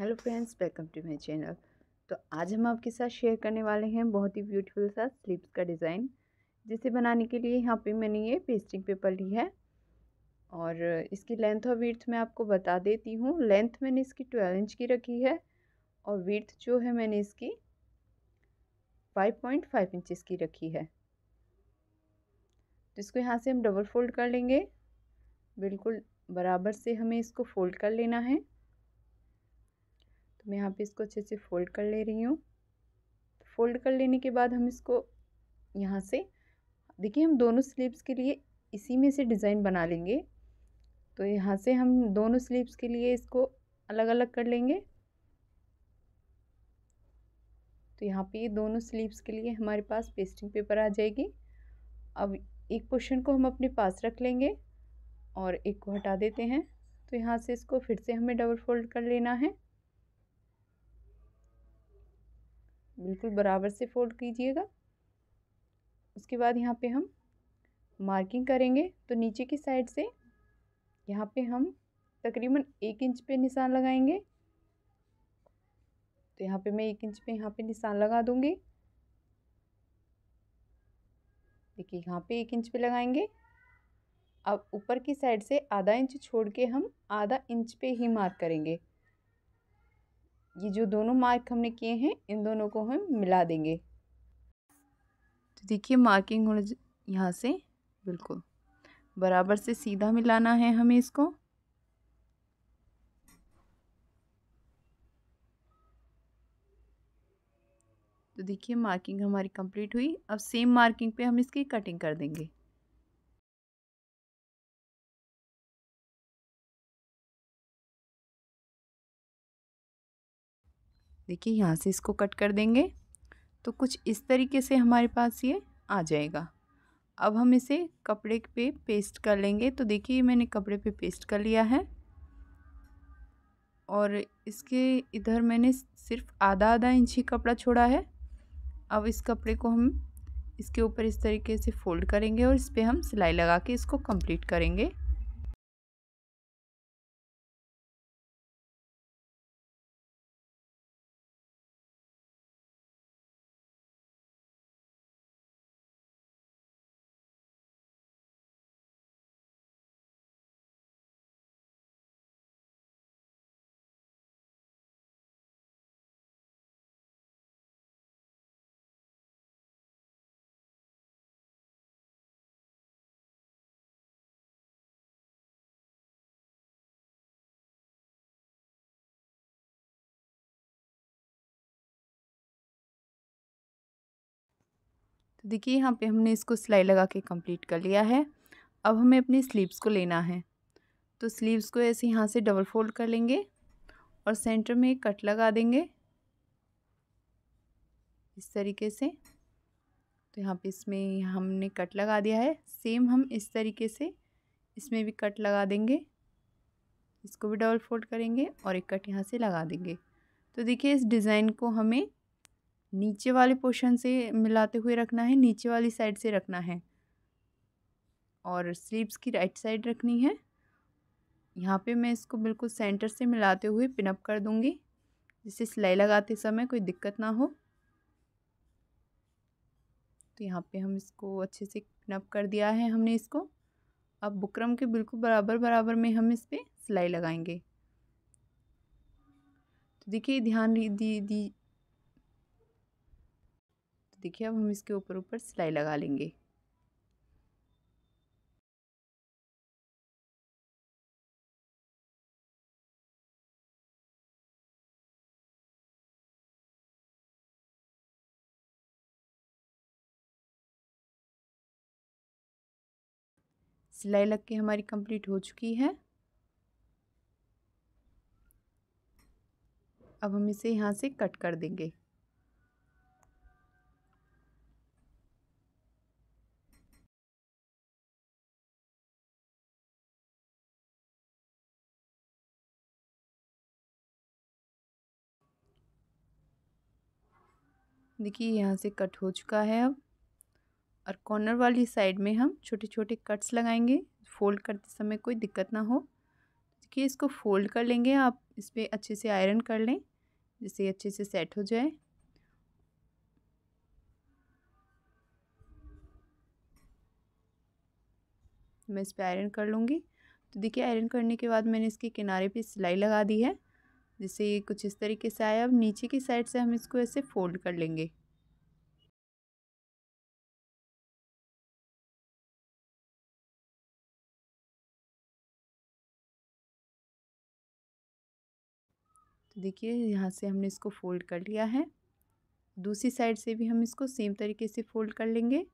hello friends welcome to my channel तो आज हम आपके साथ शेयर करने वाले हैं बहुत ही ब्यूटीफुल सा स्लीव्स का डिज़ाइन जिसे बनाने के लिए यहाँ पे मैंने ये पेस्टिंग पेपर ली है और इसकी लेंथ और विर्थ मैं आपको बता देती हूँ लेंथ मैंने इसकी ट्वेल्व इंच की रखी है और विर्थ जो है मैंने इसकी फाइव पॉइंट फाइव इंचज़ की रखी है तो इसको यहाँ से हम डबल फोल्ड कर लेंगे बिल्कुल बराबर से हमें इसको फोल्ड कर लेना है मैं यहाँ पे इसको अच्छे से फोल्ड कर ले रही हूँ फोल्ड कर लेने के बाद हम इसको यहाँ से देखिए हम दोनों स्लीव्स के लिए इसी में से डिज़ाइन बना लेंगे तो यहाँ से हम दोनों स्लीव्स के लिए इसको अलग अलग कर लेंगे तो यहाँ पे ये दोनों स्लीव्स के लिए हमारे पास पेस्टिंग पेपर आ जाएगी अब एक पोर्शन को हम अपने पास रख लेंगे और एक को हटा देते हैं तो यहाँ से इसको फिर से हमें डबल फोल्ड कर लेना है बिल्कुल बराबर से फोल्ड कीजिएगा उसके बाद यहाँ पे हम मार्किंग करेंगे तो नीचे की साइड से यहाँ पे हम तकरीबन एक इंच पे निशान लगाएंगे तो यहाँ पे मैं एक इंच पे यहाँ पे निशान लगा दूँगी देखिए यहाँ पे एक इंच पे लगाएंगे अब ऊपर की साइड से आधा इंच छोड़ के हम आधा इंच पे ही मार्क करेंगे ये जो दोनों मार्क हमने किए हैं इन दोनों को हम मिला देंगे तो देखिए मार्किंग हो यहाँ से बिल्कुल बराबर से सीधा मिलाना है हमें इसको तो देखिए मार्किंग हमारी कंप्लीट हुई अब सेम मार्किंग पे हम इसकी कटिंग कर देंगे देखिए यहाँ से इसको कट कर देंगे तो कुछ इस तरीके से हमारे पास ये आ जाएगा अब हम इसे कपड़े पे पेस्ट कर लेंगे तो देखिए मैंने कपड़े पे पेस्ट कर लिया है और इसके इधर मैंने सिर्फ आधा आधा इंच ही कपड़ा छोड़ा है अब इस कपड़े को हम इसके ऊपर इस तरीके से फोल्ड करेंगे और इस पर हम सिलाई लगा के इसको कंप्लीट करेंगे तो देखिए यहाँ पे हमने इसको सिलाई लगा के कंप्लीट कर लिया है अब हमें अपनी स्लीव्स को लेना है तो स्लीव्स को ऐसे यहाँ से डबल फोल्ड कर लेंगे और सेंटर में एक कट लगा देंगे इस तरीके से तो यहाँ पे इसमें हमने कट लगा दिया है सेम हम इस तरीके से इसमें भी कट लगा देंगे इसको भी डबल फोल्ड करेंगे और एक कट यहाँ से लगा देंगे तो देखिए इस डिज़ाइन को हमें नीचे वाले पोर्शन से मिलाते हुए रखना है नीचे वाली साइड से रखना है और स्लीव्स की राइट साइड रखनी है यहाँ पे मैं इसको बिल्कुल सेंटर से मिलाते हुए पिनअप कर दूँगी जिससे सिलाई लगाते समय कोई दिक्कत ना हो तो यहाँ पे हम इसको अच्छे से पिनअप कर दिया है हमने इसको अब बुकरम के बिल्कुल बराबर बराबर में हम इस पर सिलाई लगाएंगे तो देखिए ध्यान दी, दी, दी तो देखिए अब हम इसके ऊपर ऊपर सिलाई लगा लेंगे सिलाई लग के हमारी कंप्लीट हो चुकी है अब हम इसे यहाँ से कट कर देंगे देखिए यहाँ से कट हो चुका है अब और कॉर्नर वाली साइड में हम छोटे छोटे कट्स लगाएंगे फ़ोल्ड करते समय कोई दिक्कत ना हो देखिए इसको फ़ोल्ड कर लेंगे आप इस पर अच्छे से आयरन कर लें जिससे अच्छे से सेट हो जाए मैं इस पर आयरन कर लूँगी तो देखिए आयरन करने के बाद मैंने इसके किनारे पे सिलाई लगा दी है जैसे ये कुछ इस तरीके से आया अब नीचे की साइड से हम इसको ऐसे फोल्ड कर लेंगे तो देखिए यहाँ से हमने इसको फोल्ड कर लिया है दूसरी साइड से भी हम इसको सेम तरीके से फोल्ड कर लेंगे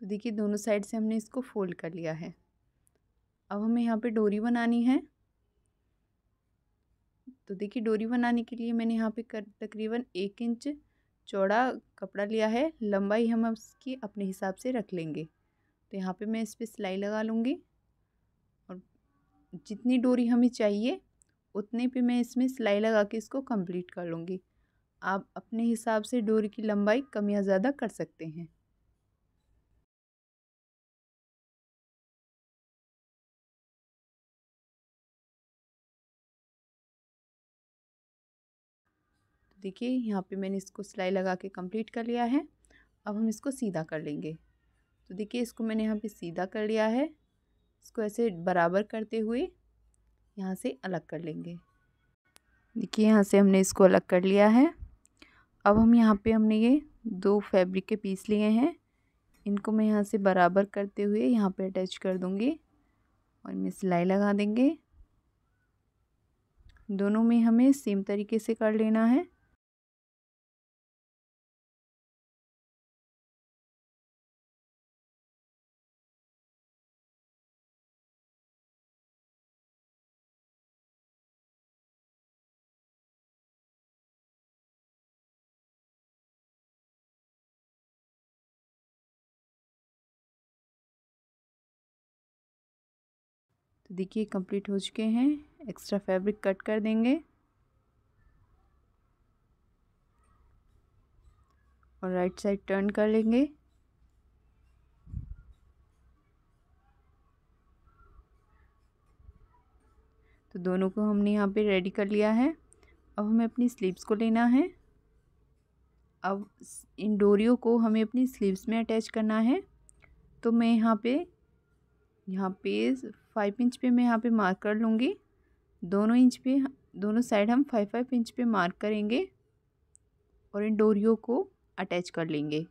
तो देखिए दोनों साइड से हमने इसको फोल्ड कर लिया है अब हमें यहाँ पे डोरी बनानी है तो देखिए डोरी बनाने के लिए मैंने यहाँ पे कर तकरीबन एक इंच चौड़ा कपड़ा लिया है लंबाई हम इसकी अपने हिसाब से रख लेंगे तो यहाँ पे मैं इस पर सिलाई लगा लूँगी और जितनी डोरी हमें चाहिए उतने पे मैं इसमें सिलाई लगा के इसको कंप्लीट कर लूँगी आप अपने हिसाब से डोरी की लंबाई कम या ज़्यादा कर सकते हैं देखिए यहाँ पे मैंने इसको सिलाई लगा के कंप्लीट कर लिया है अब हम इसको सीधा कर लेंगे तो देखिए इसको मैंने यहाँ पे सीधा कर लिया है इसको ऐसे बराबर करते हुए यहाँ से अलग कर लेंगे देखिए यहाँ से हमने इसको अलग कर लिया है अब हम यहाँ पे हमने ये दो फैब्रिक के पीस लिए हैं इनको मैं यहाँ से बराबर करते हुए यहाँ पर अटैच कर दूँगी और इनमें सिलाई लगा देंगे दोनों में हमें सेम तरीके से कर लेना है तो देखिए कंप्लीट हो चुके हैं एक्स्ट्रा फैब्रिक कट कर देंगे और राइट साइड टर्न कर लेंगे तो दोनों को हमने यहाँ पे रेडी कर लिया है अब हमें अपनी स्लीव्स को लेना है अब इन डोरियों को हमें अपनी स्लीव्स में अटैच करना है तो मैं यहाँ पे यहाँ पे फाइव इंच पे मैं यहाँ पे मार्क कर लूँगी दोनों इंच पे दोनों साइड हम फाइव फाइव इंच पे मार्क करेंगे और इन डोरियों को अटैच कर लेंगे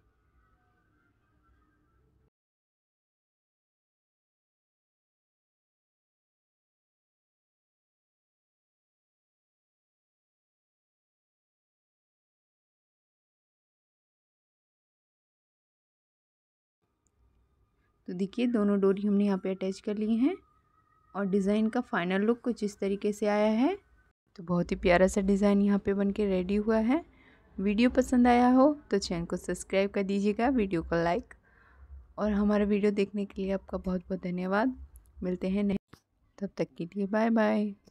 तो देखिए दोनों डोरी हमने यहाँ पे अटैच कर लिए हैं और डिज़ाइन का फाइनल लुक कुछ इस तरीके से आया है तो बहुत ही प्यारा सा डिज़ाइन यहाँ पे बन के रेडी हुआ है वीडियो पसंद आया हो तो चैनल को सब्सक्राइब कर दीजिएगा वीडियो को लाइक और हमारा वीडियो देखने के लिए आपका बहुत बहुत धन्यवाद मिलते हैं नेक्स्ट तब तक के लिए बाय बाय